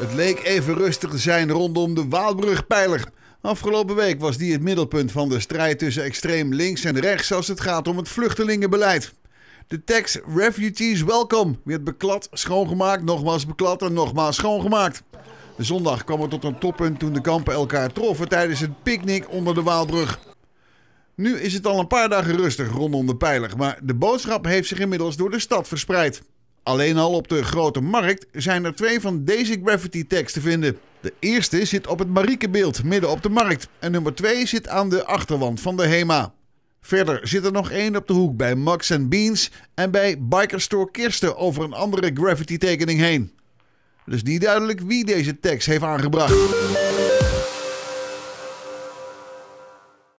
Het leek even rustig te zijn rondom de Waalbrugpijler. Afgelopen week was die het middelpunt van de strijd tussen extreem links en rechts als het gaat om het vluchtelingenbeleid. De tekst Refugees Welcome werd beklad, schoongemaakt, nogmaals beklad en nogmaals schoongemaakt. De zondag kwam het tot een toppunt toen de kampen elkaar troffen tijdens het picknick onder de Waalbrug. Nu is het al een paar dagen rustig rondom de pijler, maar de boodschap heeft zich inmiddels door de stad verspreid. Alleen al op de grote markt zijn er twee van deze graffiti tags te vinden. De eerste zit op het Mariekebeeld midden op de markt en nummer twee zit aan de achterwand van de HEMA. Verder zit er nog één op de hoek bij Max Beans en bij Bikerstore Kirsten over een andere graffiti tekening heen. Het is dus niet duidelijk wie deze tekst heeft aangebracht.